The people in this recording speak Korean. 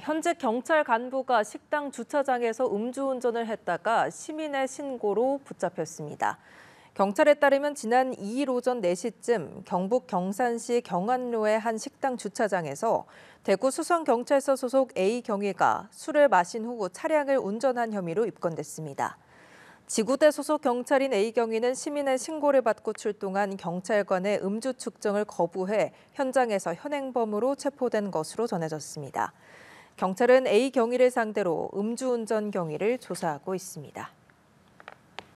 현재 경찰 간부가 식당 주차장에서 음주운전을 했다가 시민의 신고로 붙잡혔습니다. 경찰에 따르면 지난 2일 오전 4시쯤 경북 경산시 경안로의 한 식당 주차장에서 대구 수성경찰서 소속 A 경위가 술을 마신 후 차량을 운전한 혐의로 입건됐습니다. 지구대 소속 경찰인 A 경위는 시민의 신고를 받고 출동한 경찰관의 음주 측정을 거부해 현장에서 현행범으로 체포된 것으로 전해졌습니다. 경찰은 A 경위를 상대로 음주운전 경위를 조사하고 있습니다.